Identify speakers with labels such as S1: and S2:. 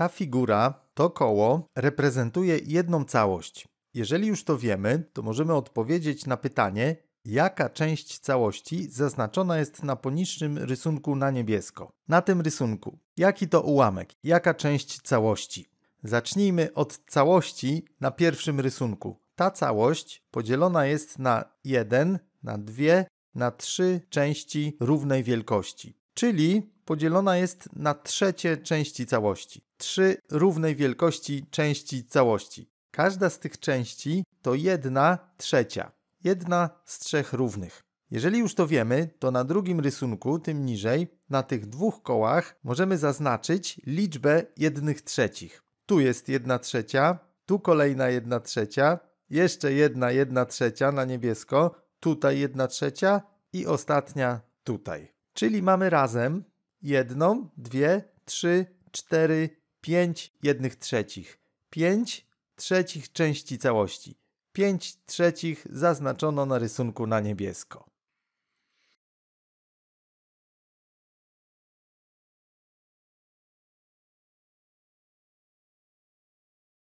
S1: Ta figura, to koło, reprezentuje jedną całość. Jeżeli już to wiemy, to możemy odpowiedzieć na pytanie, jaka część całości zaznaczona jest na poniższym rysunku na niebiesko. Na tym rysunku, jaki to ułamek, jaka część całości. Zacznijmy od całości na pierwszym rysunku. Ta całość podzielona jest na 1, na 2, na 3 części równej wielkości czyli podzielona jest na trzecie części całości. Trzy równej wielkości części całości. Każda z tych części to jedna trzecia. Jedna z trzech równych. Jeżeli już to wiemy, to na drugim rysunku, tym niżej, na tych dwóch kołach możemy zaznaczyć liczbę jednych trzecich. Tu jest jedna trzecia, tu kolejna jedna trzecia, jeszcze jedna jedna trzecia na niebiesko, tutaj jedna trzecia i ostatnia tutaj. Czyli mamy razem jedną, dwie, trzy, cztery, pięć jednych trzecich. Pięć trzecich części całości. Pięć trzecich zaznaczono na rysunku na niebiesko.